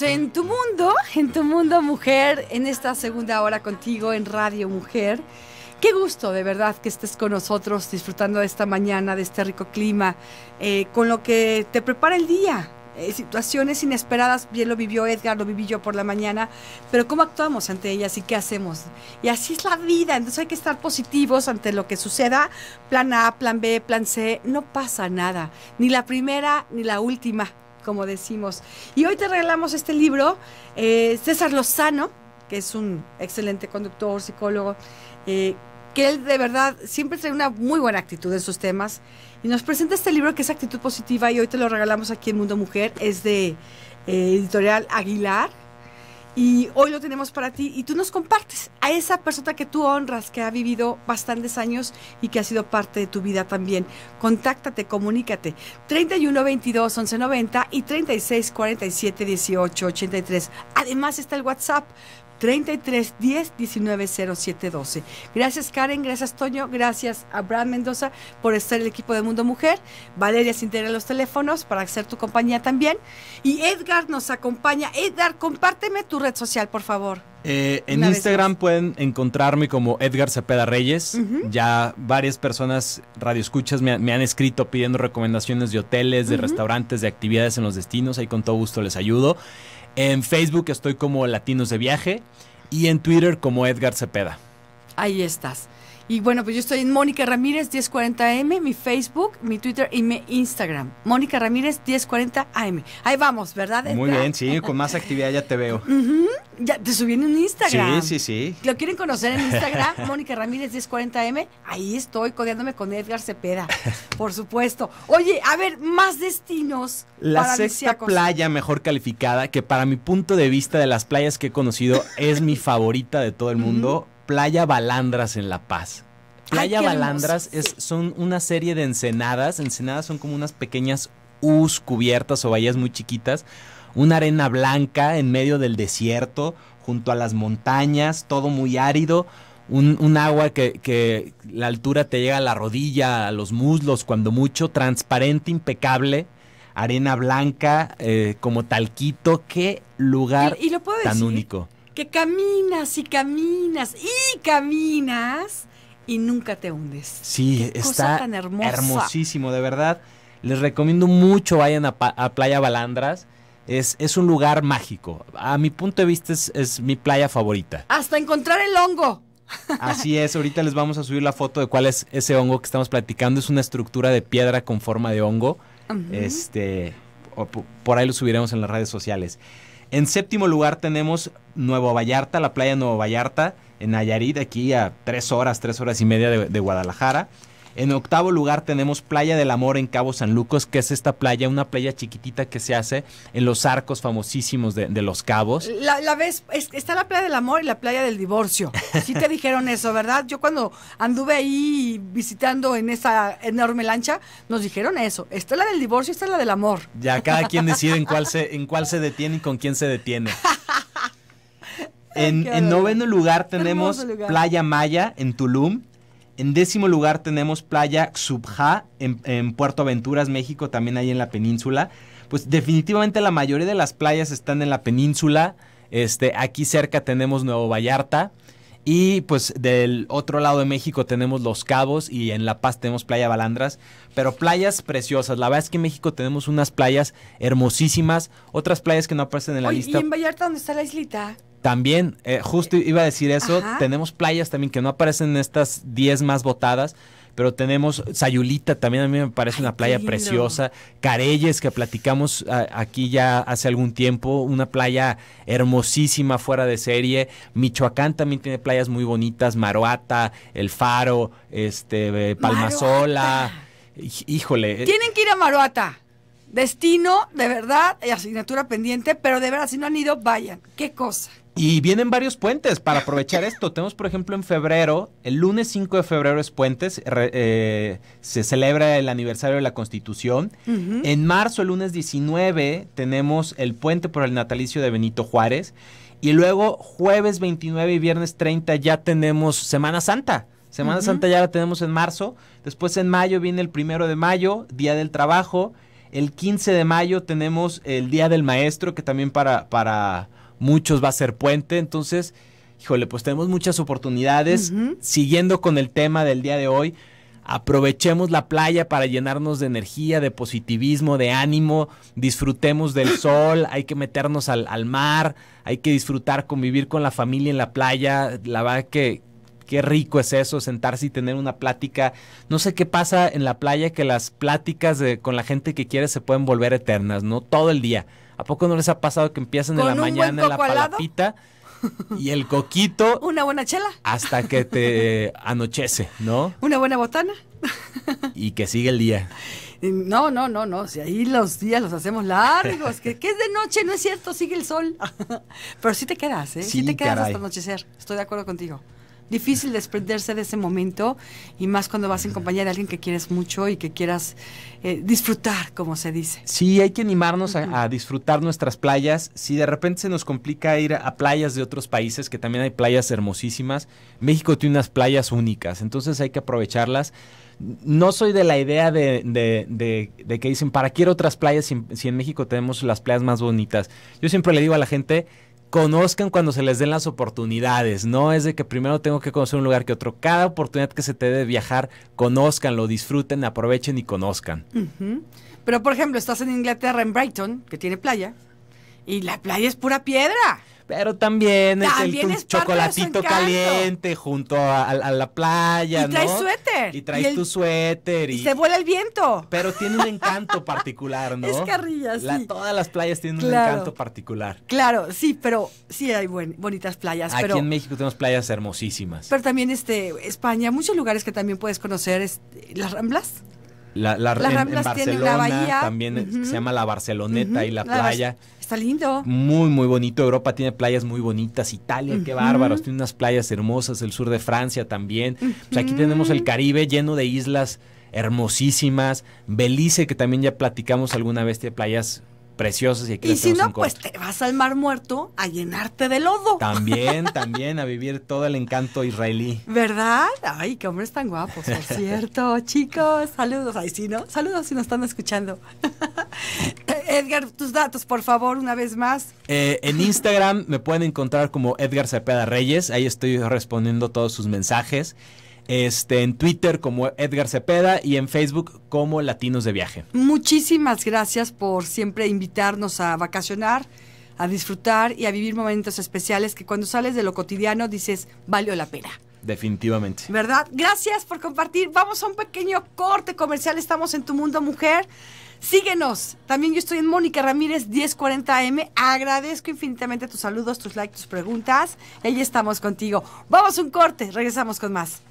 en tu mundo, en tu mundo mujer, en esta segunda hora contigo en Radio Mujer. Qué gusto de verdad que estés con nosotros disfrutando de esta mañana, de este rico clima, eh, con lo que te prepara el día. Eh, situaciones inesperadas, bien lo vivió Edgar, lo viví yo por la mañana, pero cómo actuamos ante ellas y qué hacemos. Y así es la vida, entonces hay que estar positivos ante lo que suceda. Plan A, plan B, plan C, no pasa nada, ni la primera ni la última como decimos. Y hoy te regalamos este libro, eh, César Lozano, que es un excelente conductor, psicólogo, eh, que él de verdad siempre trae una muy buena actitud en sus temas. Y nos presenta este libro que es Actitud Positiva y hoy te lo regalamos aquí en Mundo Mujer. Es de eh, editorial Aguilar y hoy lo tenemos para ti y tú nos compartes a esa persona que tú honras, que ha vivido bastantes años y que ha sido parte de tu vida también. Contáctate, comunícate. 31 22 11 90 y 36 47 18 83. Además está el WhatsApp 33 10 19 07 12. Gracias Karen, gracias Toño, gracias a Brad Mendoza por estar en el equipo de Mundo Mujer. Valeria se integra los teléfonos para hacer tu compañía también. Y Edgar nos acompaña. Edgar, compárteme tu red social, por favor. Eh, en Instagram pueden encontrarme como Edgar Cepeda Reyes. Ya varias personas, radioescuchas, me, me han escrito pidiendo recomendaciones de hoteles, de restaurantes, de actividades en los destinos. Ahí con todo gusto les ayudo. En Facebook estoy como Latinos de Viaje y en Twitter como Edgar Cepeda. Ahí estás. Y bueno, pues yo estoy en Mónica Ramírez 1040M, mi Facebook, mi Twitter y mi Instagram. Mónica Ramírez 1040AM. Ahí vamos, ¿verdad? Muy bien, sí, con más actividad ya te veo. Ya, te subí en un Instagram. Sí, sí, sí. Lo quieren conocer en Instagram, Mónica Ramírez 1040M. Ahí estoy codeándome con Edgar Cepeda, por supuesto. Oye, a ver, más destinos. La sexta playa mejor calificada, que para mi punto de vista de las playas que he conocido, es mi favorita de todo el mundo. Playa Balandras en La Paz. Playa Balandras es, son una serie de ensenadas. Ensenadas son como unas pequeñas U's cubiertas o bahías muy chiquitas una arena blanca en medio del desierto, junto a las montañas, todo muy árido, un, agua que, la altura te llega a la rodilla, a los muslos, cuando mucho, transparente, impecable, arena blanca, eh, como talquito, qué lugar lo tan único. Que caminas y caminas y caminas y nunca te hundes. Sí, está tan hermosísimo, de verdad. Les recomiendo mucho vayan a, a, Playa Balandras. Es, un lugar mágico. A mi punto de vista es, mi playa favorita. Hasta encontrar el hongo. Así es, ahorita les vamos a subir la foto de cuál es ese hongo que estamos platicando. Es una estructura de piedra con forma de hongo. Este, por ahí lo subiremos en las redes sociales. En séptimo lugar tenemos Nuevo Vallarta, la playa Nuevo Vallarta, en Nayarit, aquí a tres horas, tres horas y media de Guadalajara. En octavo lugar tenemos Playa del Amor en Cabo San Lucas, que es esta playa, una playa chiquitita que se hace en los arcos famosísimos de, los cabos. La, la ves, está la Playa del Amor y la Playa del Divorcio. Sí te dijeron eso, ¿verdad? Yo cuando anduve ahí visitando en esa enorme lancha, nos dijeron eso. Esta es la del divorcio, esta es la del amor. Ya cada quien decide en cuál se, en cuál se detiene y con quién se detiene. En, noveno lugar tenemos Playa Maya en Tulum. En décimo lugar tenemos Playa Xubja en, Puerto Aventuras, México, también ahí en la península. Pues definitivamente la mayoría de las playas están en la península. Este, aquí cerca tenemos Nuevo Vallarta. Y pues del otro lado de México tenemos Los Cabos y en La Paz tenemos Playa Balandras. Pero playas preciosas. La verdad es que en México tenemos unas playas hermosísimas. Otras playas que no aparecen en la lista. ¿Y en Vallarta dónde está la islita? También, eh, justo iba a decir eso, tenemos playas también que no aparecen en estas 10 más votadas, pero tenemos Sayulita también, a mí me parece una playa preciosa, Carelles que platicamos aquí ya hace algún tiempo, una playa hermosísima fuera de serie, Michoacán también tiene playas muy bonitas, Maruata, El Faro, este, eh, Palmasola, híjole. Eh. Tienen que ir a Maruata. Destino, de verdad, asignatura pendiente, pero de verdad, si no han ido, vayan. Qué cosa. Y vienen varios puentes para aprovechar esto. Tenemos, por ejemplo, en febrero, el lunes 5 de febrero es puentes, eh, se celebra el aniversario de la Constitución. En marzo, el lunes 19, tenemos el puente por el natalicio de Benito Juárez. Y luego, jueves 29 y viernes 30, ya tenemos Semana Santa. Semana Santa ya la tenemos en marzo. Después, en mayo, viene el primero de mayo, Día del Trabajo. El 15 de mayo tenemos el Día del Maestro, que también para, para muchos va a ser puente. Entonces, híjole, pues tenemos muchas oportunidades. Siguiendo con el tema del día de hoy, aprovechemos la playa para llenarnos de energía, de positivismo, de ánimo, disfrutemos del sol, hay que meternos al, al mar, hay que disfrutar, convivir con la familia en la playa. La verdad que, qué rico es eso, sentarse y tener una plática. No sé qué pasa en la playa que las pláticas de, con la gente que quiere se pueden volver eternas, ¿no? Todo el día. ¿A poco no les ha pasado que empiezan en la mañana en la palapita? y el coquito. Una buena chela. Hasta que te anochece, ¿no? Una buena botana. y que sigue el día. No, no, no, no. Si ahí los días los hacemos largos, que, es de noche, no es cierto, sigue el sol. Pero sí te quedas, ¿eh? Sí, te quedas hasta anochecer. Estoy de acuerdo contigo difícil desprenderse de ese momento y más cuando vas en compañía de alguien que quieres mucho y que quieras eh, disfrutar, como se dice. Sí, hay que animarnos a, disfrutar nuestras playas. Si de repente se nos complica ir a playas de otros países, que también hay playas hermosísimas, México tiene unas playas únicas, entonces hay que aprovecharlas. No soy de la idea de, que dicen, ¿para qué ir a otras playas si en México tenemos las playas más bonitas? Yo siempre le digo a la gente, conozcan cuando se les den las oportunidades, no es de que primero tengo que conocer un lugar que otro. Cada oportunidad que se te dé de viajar, lo disfruten, aprovechen y conozcan. Pero por ejemplo, estás en Inglaterra, en Brighton, que tiene playa, y la playa es pura piedra. Pero también, es el, chocolatito caliente junto a, la playa. Y traes suéter. Y traes tu suéter. Y, se vuela el viento. Pero tiene un encanto particular, ¿no? Es carrilla, sí. todas las playas tienen un encanto particular. Claro, sí, pero sí hay buen, bonitas playas. Aquí en México tenemos playas hermosísimas. Pero también este España, muchos lugares que también puedes conocer, es, este, las ramblas. La, la, en, Barcelona también se llama la Barceloneta y la, playa. Está lindo. Muy, muy bonito. Europa tiene playas muy bonitas. Italia, qué bárbaros. Tiene unas playas hermosas. El sur de Francia también. Pues aquí tenemos el Caribe lleno de islas hermosísimas. Belice, que también ya platicamos alguna vez, tiene playas preciosos y aquí Y si no, pues te vas al mar muerto a llenarte de lodo. También, también a vivir todo el encanto israelí. ¿Verdad? Ay, qué hombres tan guapos, por cierto. Chicos, saludos. Ay, sí, ¿no? Saludos si nos están escuchando. Eh, Edgar, tus datos, por favor, una vez más. Eh, en Instagram me pueden encontrar como Edgar Cepeda Reyes. Ahí estoy respondiendo todos sus mensajes este, en Twitter como Edgar Cepeda y en Facebook como Latinos de Viaje. Muchísimas gracias por siempre invitarnos a vacacionar, a disfrutar y a vivir momentos especiales que cuando sales de lo cotidiano dices, valió la pena. Definitivamente. ¿Verdad? Gracias por compartir. Vamos a un pequeño corte comercial. Estamos en Tu Mundo Mujer. Síguenos. También yo estoy en Mónica Ramírez 1040M. Agradezco infinitamente tus saludos, tus likes, tus preguntas. Ella estamos contigo. Vamos a un corte. Regresamos con más.